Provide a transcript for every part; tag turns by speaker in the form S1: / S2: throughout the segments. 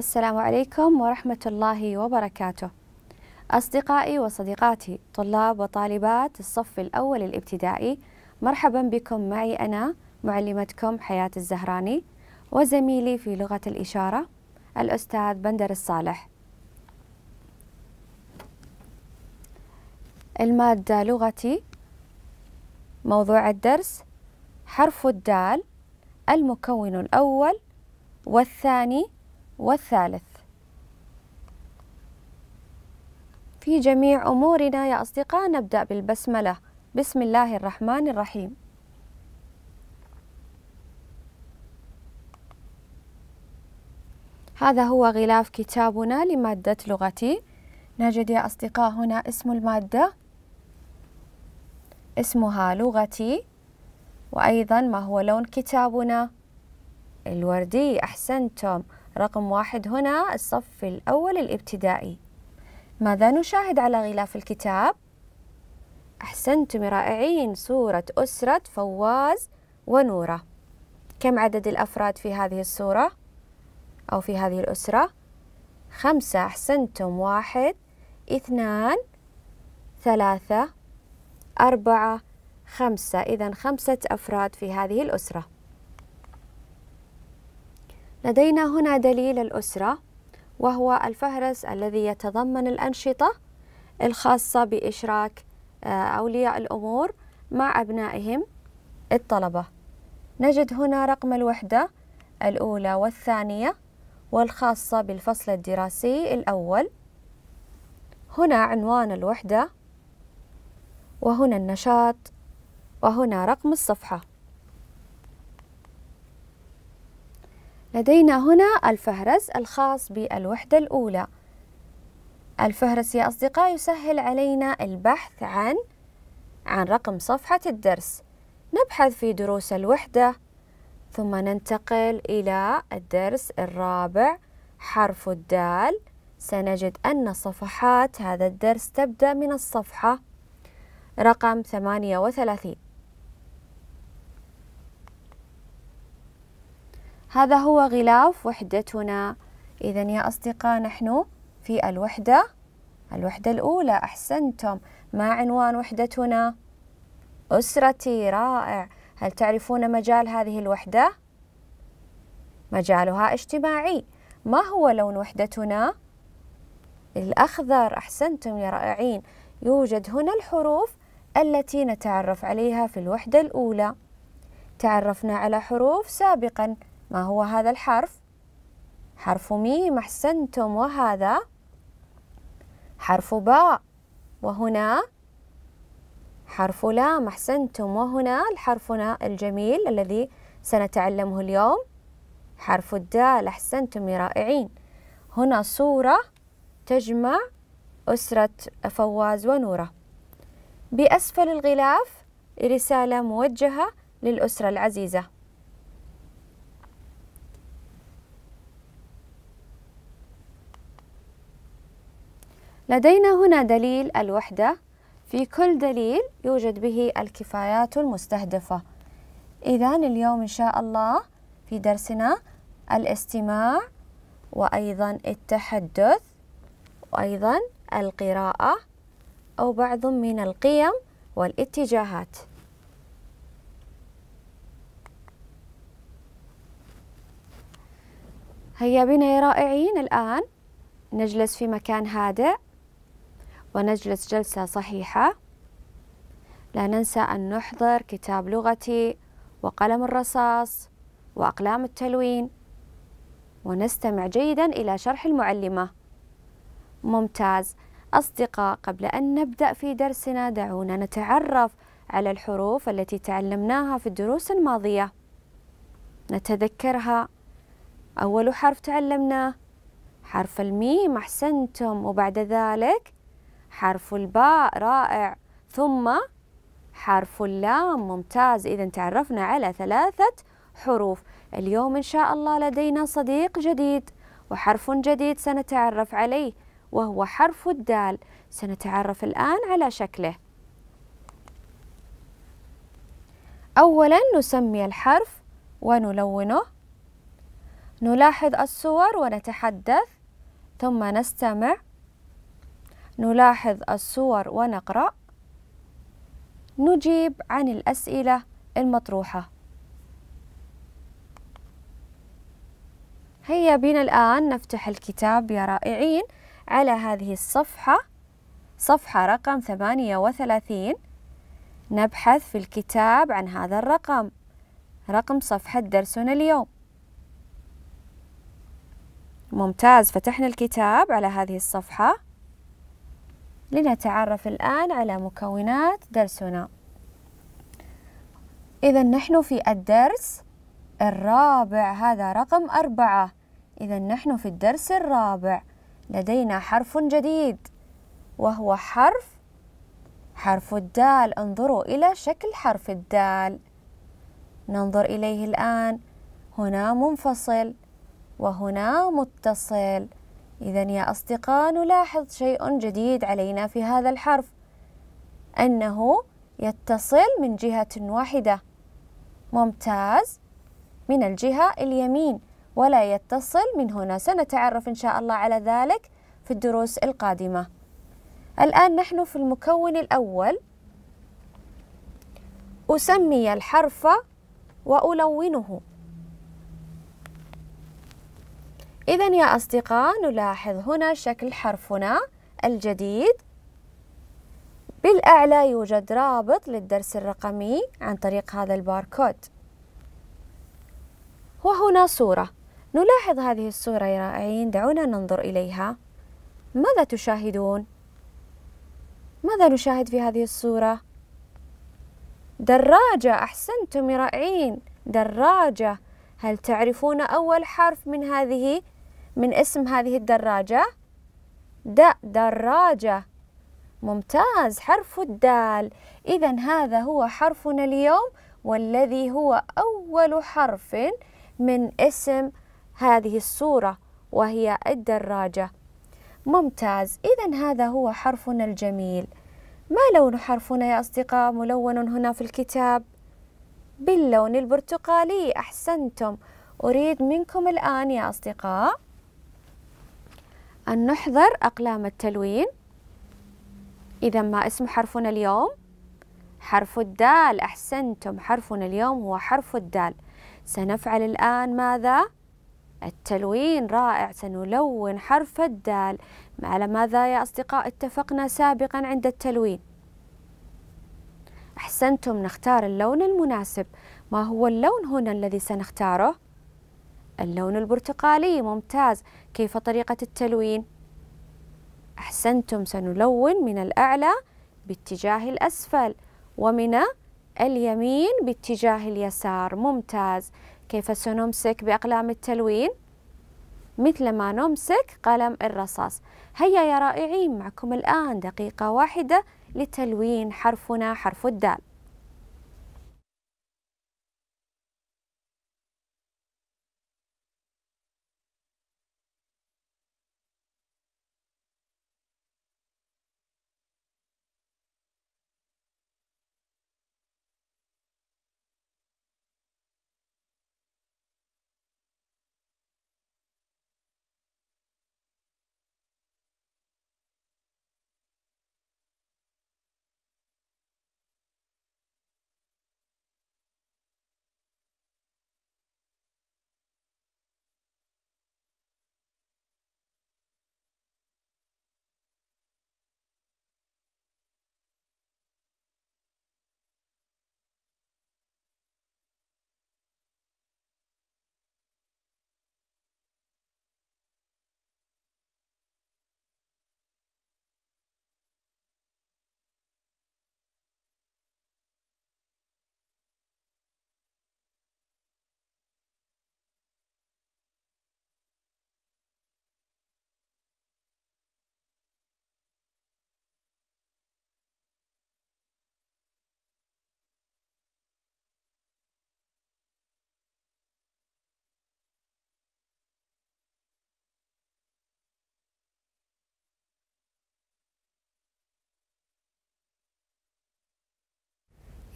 S1: السلام عليكم ورحمة الله وبركاته أصدقائي وصديقاتي طلاب وطالبات الصف الأول الابتدائي مرحبا بكم معي أنا معلمتكم حياة الزهراني وزميلي في لغة الإشارة الأستاذ بندر الصالح المادة لغتي موضوع الدرس حرف الدال المكون الأول والثاني والثالث في جميع أمورنا يا أصدقاء نبدأ بالبسملة بسم الله الرحمن الرحيم هذا هو غلاف كتابنا لمادة لغتي نجد يا أصدقاء هنا اسم المادة اسمها لغتي وأيضا ما هو لون كتابنا الوردي أحسنتم رقم واحد هنا الصف الأول الابتدائي ماذا نشاهد على غلاف الكتاب؟ أحسنتم رائعين صورة أسرة فواز ونورة كم عدد الأفراد في هذه الصورة؟ أو في هذه الأسرة؟ خمسة أحسنتم واحد اثنان ثلاثة أربعة خمسة إذا خمسة أفراد في هذه الأسرة لدينا هنا دليل الأسرة وهو الفهرس الذي يتضمن الأنشطة الخاصة بإشراك آه، أولياء الأمور مع أبنائهم الطلبة نجد هنا رقم الوحدة الأولى والثانية والخاصة بالفصل الدراسي الأول هنا عنوان الوحدة وهنا النشاط وهنا رقم الصفحة لدينا هنا الفهرس الخاص بالوحدة الأولى الفهرس يا أصدقاء يسهل علينا البحث عن عن رقم صفحة الدرس نبحث في دروس الوحدة ثم ننتقل إلى الدرس الرابع حرف الدال سنجد أن صفحات هذا الدرس تبدأ من الصفحة رقم 38 هذا هو غلاف وحدتنا إذا يا أصدقاء نحن في الوحدة الوحدة الأولى أحسنتم ما عنوان وحدتنا؟ أسرتي رائع هل تعرفون مجال هذه الوحدة؟ مجالها اجتماعي ما هو لون وحدتنا؟ الأخضر أحسنتم يا رائعين يوجد هنا الحروف التي نتعرف عليها في الوحدة الأولى تعرفنا على حروف سابقاً ما هو هذا الحرف حرف ميم أحسنتم وهذا حرف باء وهنا حرف لام أحسنتم وهنا الحرف الجميل الذي سنتعلمه اليوم حرف الدال أحسنتم يا رائعين هنا صورة تجمع أسرة فواز ونورة بأسفل الغلاف رسالة موجهة للأسرة العزيزة لدينا هنا دليل الوحدة في كل دليل يوجد به الكفايات المستهدفة إذا اليوم إن شاء الله في درسنا الاستماع وأيضا التحدث وأيضا القراءة أو بعض من القيم والاتجاهات هيا بنا يا رائعين الآن نجلس في مكان هادئ ونجلس جلسة صحيحة لا ننسى أن نحضر كتاب لغتي وقلم الرصاص وأقلام التلوين ونستمع جيدا إلى شرح المعلمة ممتاز أصدقاء قبل أن نبدأ في درسنا دعونا نتعرف على الحروف التي تعلمناها في الدروس الماضية نتذكرها أول حرف تعلمناه حرف الميم أحسنتم وبعد ذلك حرف الباء رائع ثم حرف اللام ممتاز إذا تعرفنا على ثلاثة حروف اليوم إن شاء الله لدينا صديق جديد وحرف جديد سنتعرف عليه وهو حرف الدال سنتعرف الآن على شكله أولا نسمي الحرف ونلونه نلاحظ الصور ونتحدث ثم نستمع نلاحظ الصور ونقرأ نجيب عن الأسئلة المطروحة هيا بنا الآن نفتح الكتاب يا رائعين على هذه الصفحة صفحة رقم 38 نبحث في الكتاب عن هذا الرقم رقم صفحة درسنا اليوم ممتاز فتحنا الكتاب على هذه الصفحة لنتعرف الآن على مكونات درسنا إذا نحن في الدرس الرابع هذا رقم أربعة إذا نحن في الدرس الرابع لدينا حرف جديد وهو حرف حرف الدال انظروا إلى شكل حرف الدال ننظر إليه الآن هنا منفصل وهنا متصل إذا يا أصدقاء نلاحظ شيء جديد علينا في هذا الحرف أنه يتصل من جهة واحدة ممتاز من الجهة اليمين ولا يتصل من هنا سنتعرف إن شاء الله على ذلك في الدروس القادمة الآن نحن في المكون الأول أسمي الحرف وألونه إذا يا أصدقاء نلاحظ هنا شكل حرفنا الجديد بالأعلى يوجد رابط للدرس الرقمي عن طريق هذا الباركود وهنا صورة نلاحظ هذه الصورة يا رائعين دعونا ننظر إليها ماذا تشاهدون؟ ماذا نشاهد في هذه الصورة؟ دراجة أحسنتم يا رائعين دراجة هل تعرفون أول حرف من هذه من اسم هذه الدراجة د دراجة ممتاز حرف الدال إذا هذا هو حرفنا اليوم والذي هو أول حرف من اسم هذه الصورة وهي الدراجة ممتاز إذا هذا هو حرفنا الجميل ما لون حرفنا يا أصدقاء ملون هنا في الكتاب؟ باللون البرتقالي أحسنتم أريد منكم الآن يا أصدقاء أن نحضر أقلام التلوين إذا ما اسم حرفنا اليوم؟ حرف الدال أحسنتم حرفنا اليوم هو حرف الدال سنفعل الآن ماذا؟ التلوين رائع سنلون حرف الدال على ماذا يا أصدقاء اتفقنا سابقا عند التلوين؟ أحسنتم نختار اللون المناسب ما هو اللون هنا الذي سنختاره؟ اللون البرتقالي ممتاز كيف طريقة التلوين؟ أحسنتم سنلون من الأعلى باتجاه الأسفل ومن اليمين باتجاه اليسار ممتاز كيف سنمسك بأقلام التلوين؟ مثل ما نمسك قلم الرصاص هيا يا رائعين معكم الآن دقيقة واحدة لتلوين حرفنا حرف الدال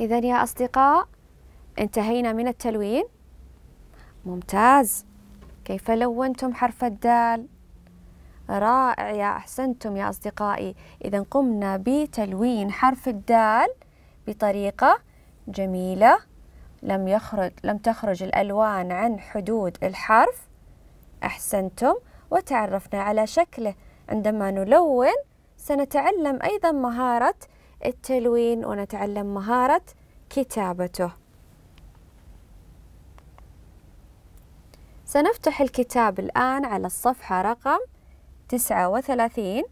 S1: إذا يا أصدقاء انتهينا من التلوين ممتاز كيف لونتم حرف الدال؟ رائع يا أحسنتم يا أصدقائي إذا قمنا بتلوين حرف الدال بطريقة جميلة لم يخرج لم تخرج الألوان عن حدود الحرف أحسنتم وتعرفنا على شكله عندما نلون سنتعلم أيضا مهارة التلوين ونتعلم مهارة كتابته سنفتح الكتاب الآن على الصفحة رقم 39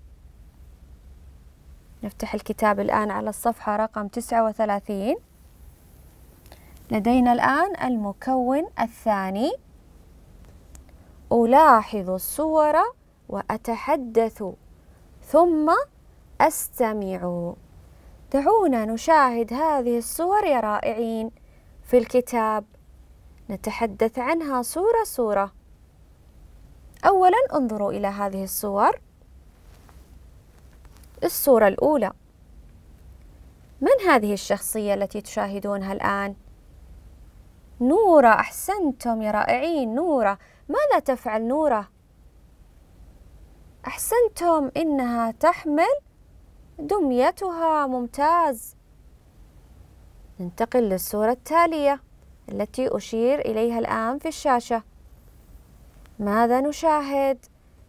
S1: نفتح الكتاب الآن على الصفحة رقم 39 لدينا الآن المكون الثاني ألاحظ الصور وأتحدث ثم أستمع دعونا نشاهد هذه الصور يا رائعين في الكتاب نتحدث عنها صورة صورة أولا انظروا إلى هذه الصور الصورة الأولى من هذه الشخصية التي تشاهدونها الآن؟ نورة أحسنتم يا رائعين نورة ماذا تفعل نورة؟ أحسنتم إنها تحمل دميتها ممتاز ننتقل للصورة التالية التي أشير إليها الآن في الشاشة ماذا نشاهد؟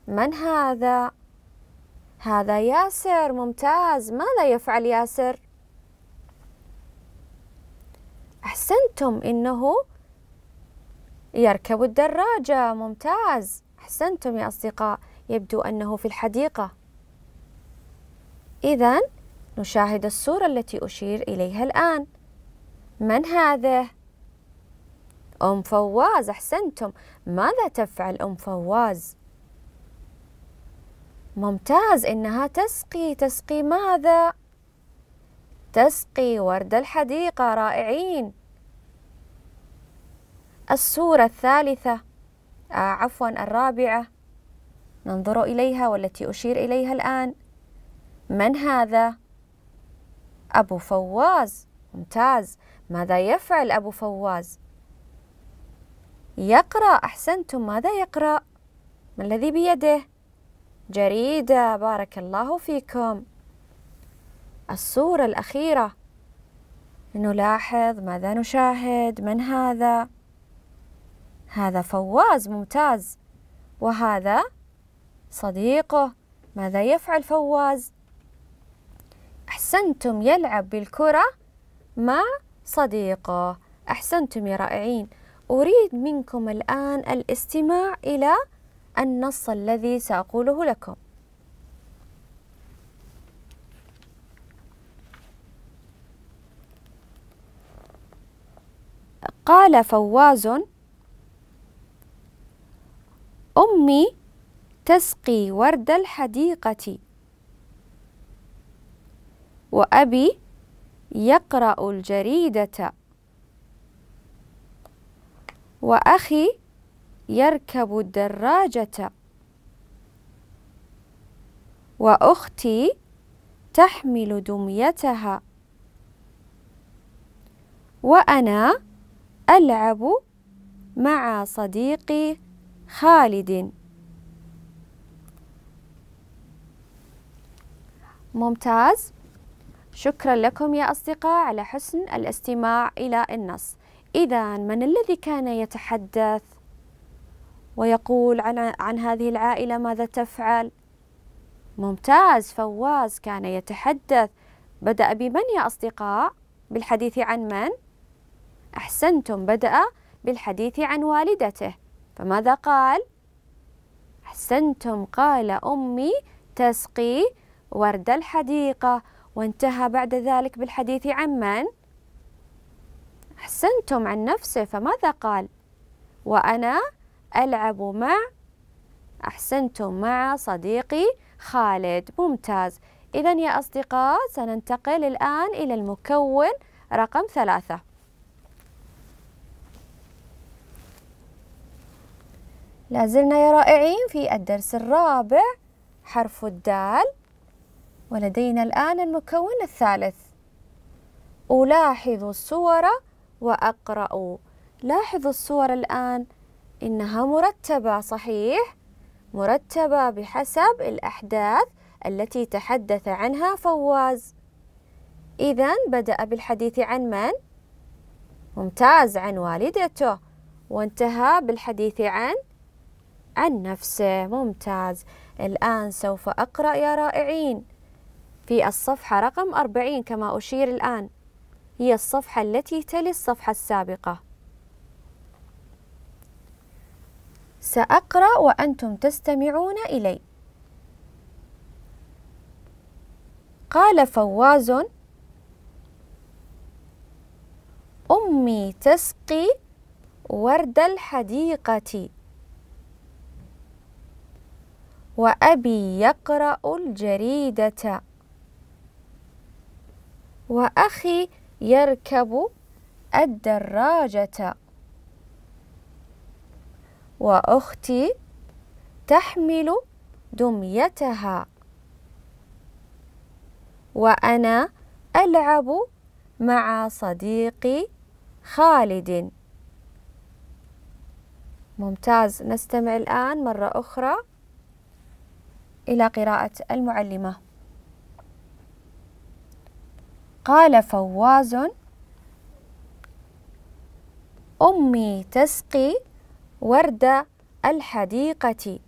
S1: من هذا؟ هذا ياسر ممتاز ماذا يفعل ياسر؟ أحسنتم إنه يركب الدراجة ممتاز أحسنتم يا أصدقاء يبدو أنه في الحديقة إذا نشاهد الصورة التي أشير إليها الآن من هذه؟ أم فواز أحسنتم ماذا تفعل أم فواز؟ ممتاز إنها تسقي تسقي ماذا؟ تسقي ورد الحديقة رائعين الصورة الثالثة آه عفوا الرابعة ننظر إليها والتي أشير إليها الآن من هذا؟ أبو فواز ممتاز ماذا يفعل أبو فواز؟ يقرأ أحسنتم ماذا يقرأ؟ ما الذي بيده؟ جريدة بارك الله فيكم الصورة الأخيرة نلاحظ ماذا نشاهد من هذا؟ هذا فواز ممتاز وهذا صديقه ماذا يفعل فواز؟ أحسنتم يلعب بالكرة مع صديقه أحسنتم يا رائعين أريد منكم الآن الاستماع إلى النص الذي سأقوله لكم قال فواز أمي تسقي ورد الحديقة وأبي يقرأ الجريدة وأخي يركب الدراجة وأختي تحمل دميتها وأنا ألعب مع صديقي خالد ممتاز شكرا لكم يا أصدقاء على حسن الاستماع إلى النص إذا من الذي كان يتحدث ويقول عن, عن هذه العائلة ماذا تفعل ممتاز فواز كان يتحدث بدأ بمن يا أصدقاء بالحديث عن من أحسنتم بدأ بالحديث عن والدته فماذا قال أحسنتم قال أمي تسقي ورد الحديقة وانتهى بعد ذلك بالحديث عن من؟ أحسنتم عن نفسه فماذا قال؟ وأنا ألعب مع أحسنتم مع صديقي خالد ممتاز إذا يا أصدقاء سننتقل الآن إلى المكون رقم ثلاثة لازلنا يا رائعين في الدرس الرابع حرف الدال ولدينا الآن المكون الثالث ألاحظ الصور وأقرأ لاحظوا الصور الآن إنها مرتبة صحيح؟ مرتبة بحسب الأحداث التي تحدث عنها فواز إذا بدأ بالحديث عن من؟ ممتاز عن والدته وانتهى بالحديث عن عن نفسه ممتاز الآن سوف أقرأ يا رائعين في الصفحة رقم 40 كما أشير الآن هي الصفحة التي تلي الصفحة السابقة سأقرأ وأنتم تستمعون إلي قال فواز أمي تسقي ورد الحديقة وأبي يقرأ الجريدة وأخي يركب الدراجة وأختي تحمل دميتها وأنا ألعب مع صديقي خالد ممتاز نستمع الآن مرة أخرى إلى قراءة المعلمة قال فواز أمي تسقي ورد الحديقة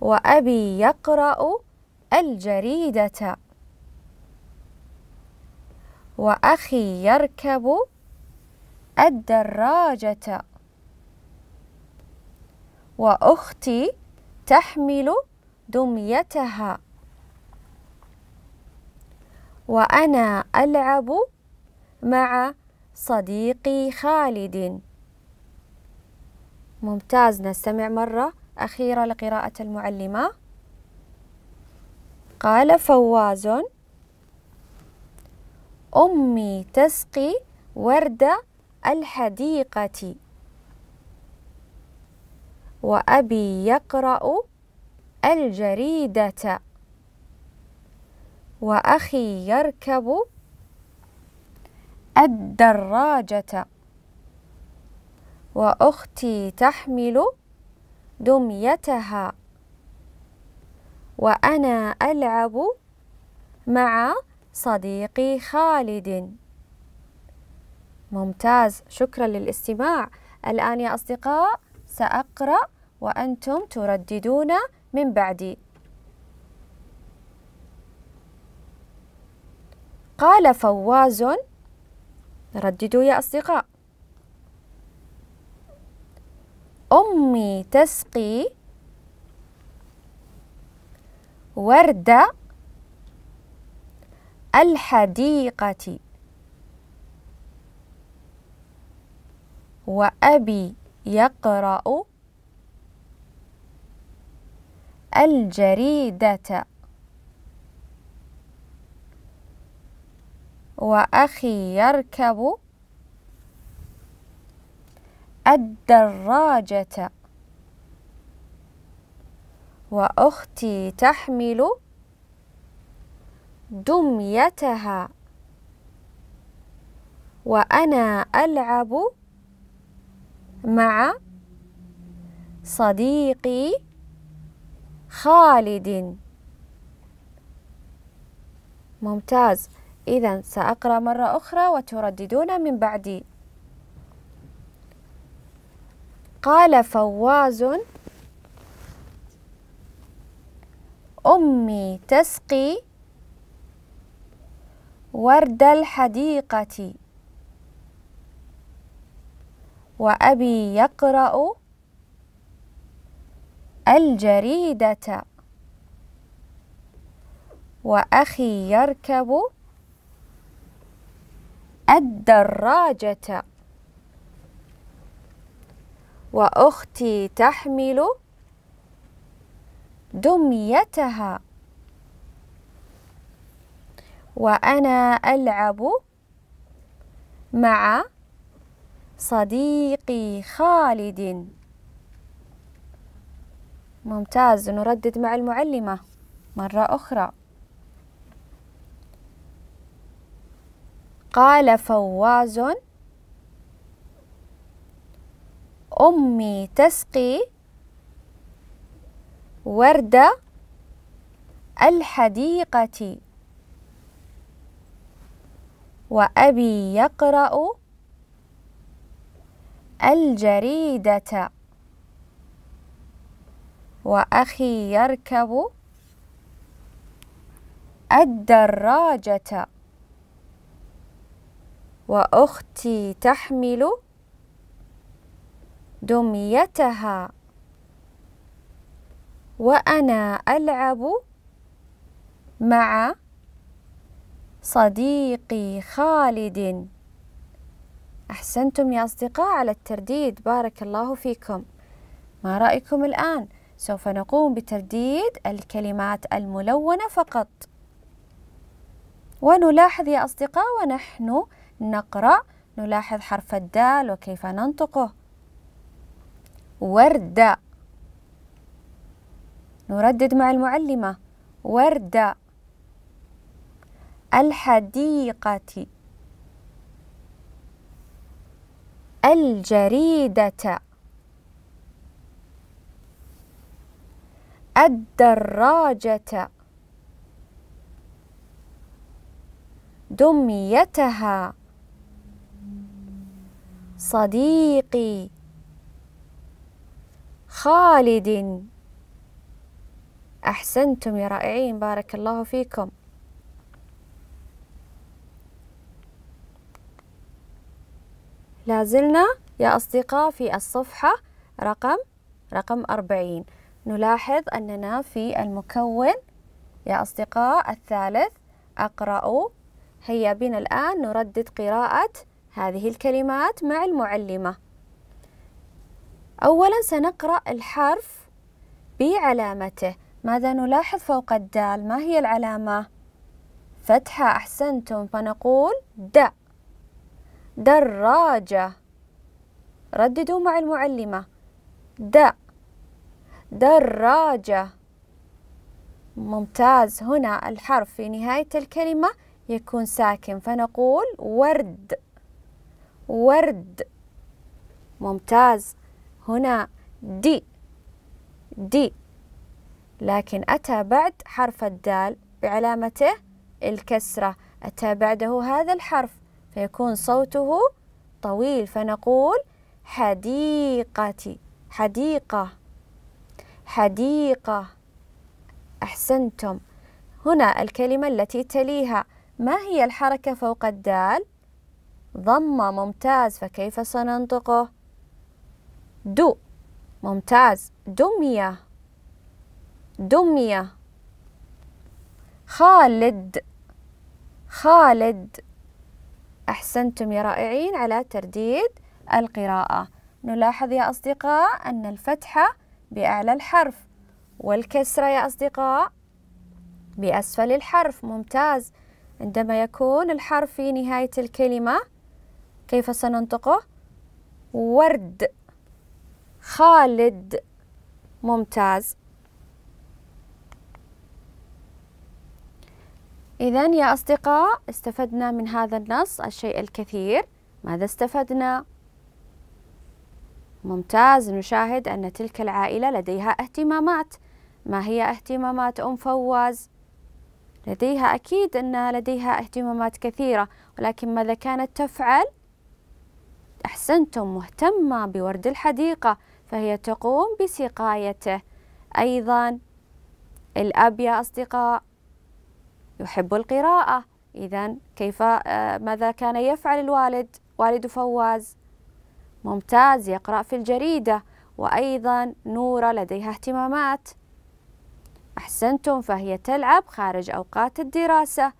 S1: وأبي يقرأ الجريدة وأخي يركب الدراجة وأختي تحمل دميتها وأنا ألعب مع صديقي خالد ممتاز نستمع مرة أخيرة لقراءة المعلمة قال فواز أمي تسقي ورد الحديقة وأبي يقرأ الجريدة وأخي يركب الدراجة وأختي تحمل دميتها وأنا ألعب مع صديقي خالد ممتاز شكرا للاستماع الآن يا أصدقاء سأقرأ وأنتم ترددون من بعدي قال فواز رددوا يا أصدقاء أمي تسقي ورد الحديقة وأبي يقرأ الجريدة وأخي يركب الدراجة وأختي تحمل دميتها وأنا ألعب مع صديقي خالد ممتاز إذا سأقرأ مرة أخرى وترددون من بعدي قال فواز أمي تسقي ورد الحديقة وأبي يقرأ الجريدة وأخي يركب الدراجة وأختي تحمل دميتها وأنا ألعب مع صديقي خالد ممتاز نردد مع المعلمة مرة أخرى قال فواز أمي تسقي ورد الحديقة وأبي يقرأ الجريدة وأخي يركب الدراجة وأختي تحمل دميتها وأنا ألعب مع صديقي خالد أحسنتم يا أصدقاء على الترديد بارك الله فيكم ما رأيكم الآن؟ سوف نقوم بترديد الكلمات الملونة فقط ونلاحظ يا أصدقاء ونحن نقرأ نلاحظ حرف الدال وكيف ننطقه وردة نردد مع المعلمة وردة الحديقة الجريدة الدراجة دميتها صديقي خالد أحسنتم يا رائعين بارك الله فيكم لازلنا يا أصدقاء في الصفحة رقم رقم أربعين نلاحظ أننا في المكون يا أصدقاء الثالث أقرأ هيا بنا الآن نردد قراءة هذه الكلمات مع المعلمة أولا سنقرأ الحرف بعلامته ماذا نلاحظ فوق الدال ما هي العلامة فتحة أحسنتم فنقول د دراجة رددوا مع المعلمة د دراجة ممتاز هنا الحرف في نهاية الكلمة يكون ساكن فنقول ورد ورد ممتاز هنا دي دي لكن أتى بعد حرف الدال بعلامته الكسرة أتى بعده هذا الحرف فيكون صوته طويل فنقول حديقتي حديقة حديقة أحسنتم هنا الكلمة التي تليها ما هي الحركة فوق الدال؟ ضمة ممتاز فكيف سننطقه دو ممتاز دمية دمية خالد خالد أحسنتم يا رائعين على ترديد القراءة نلاحظ يا أصدقاء أن الفتحة بأعلى الحرف والكسرة يا أصدقاء بأسفل الحرف ممتاز عندما يكون الحرف في نهاية الكلمة كيف سننطقه ورد خالد ممتاز إذا يا أصدقاء استفدنا من هذا النص الشيء الكثير ماذا استفدنا؟ ممتاز نشاهد أن تلك العائلة لديها اهتمامات ما هي اهتمامات أم فواز؟ لديها أكيد أن لديها اهتمامات كثيرة ولكن ماذا كانت تفعل؟ أحسنتم مهتمة بورد الحديقة فهي تقوم بسقايته أيضا الأب يا أصدقاء يحب القراءة إذا كيف آه، ماذا كان يفعل الوالد والد فواز ممتاز يقرأ في الجريدة وأيضا نورة لديها اهتمامات أحسنتم فهي تلعب خارج أوقات الدراسة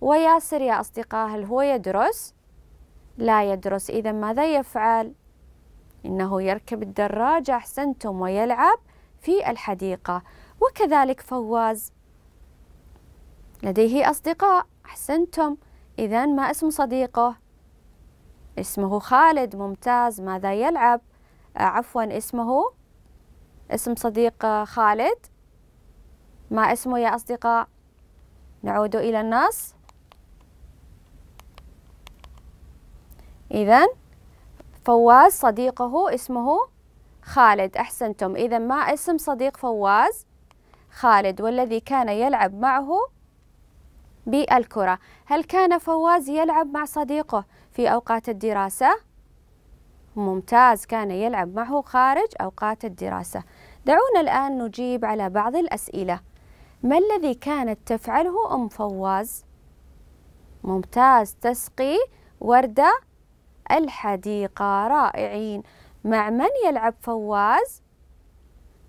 S1: وياسر يا أصدقاء هل هو يدرس؟ لا يدرس إذا ماذا يفعل؟ إنه يركب الدراجة أحسنتم ويلعب في الحديقة وكذلك فواز لديه أصدقاء أحسنتم إذا ما اسم صديقه؟ اسمه خالد ممتاز ماذا يلعب؟ آه، عفوا اسمه اسم صديق آه، خالد ما اسمه يا أصدقاء؟ نعود إلى النص إذا فواز صديقه اسمه خالد أحسنتم إذا ما اسم صديق فواز خالد والذي كان يلعب معه بالكرة هل كان فواز يلعب مع صديقه في أوقات الدراسة؟ ممتاز كان يلعب معه خارج أوقات الدراسة دعونا الآن نجيب على بعض الأسئلة ما الذي كانت تفعله أم فواز؟ ممتاز تسقي وردة الحديقة رائعين مع من يلعب فواز؟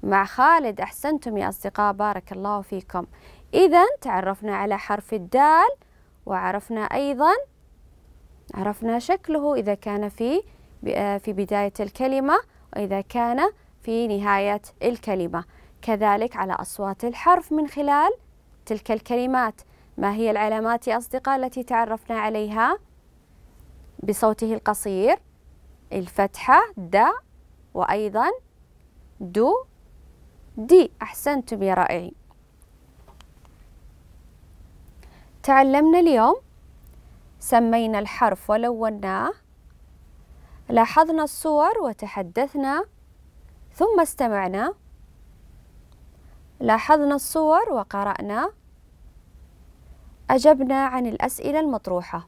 S1: مع خالد أحسنتم يا أصدقاء بارك الله فيكم إذا تعرفنا على حرف الدال وعرفنا أيضا عرفنا شكله إذا كان في آه، في بداية الكلمة وإذا كان في نهاية الكلمة كذلك على أصوات الحرف من خلال تلك الكلمات ما هي العلامات يا أصدقاء التي تعرفنا عليها؟ بصوته القصير الفتحة د وأيضا دو دي أحسنتم يا رائعين تعلمنا اليوم سمينا الحرف ولوناه لاحظنا الصور وتحدثنا ثم استمعنا لاحظنا الصور وقرأنا أجبنا عن الأسئلة المطروحة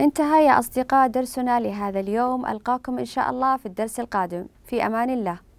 S1: انتهى يا أصدقاء درسنا لهذا اليوم ألقاكم إن شاء الله في الدرس القادم في أمان الله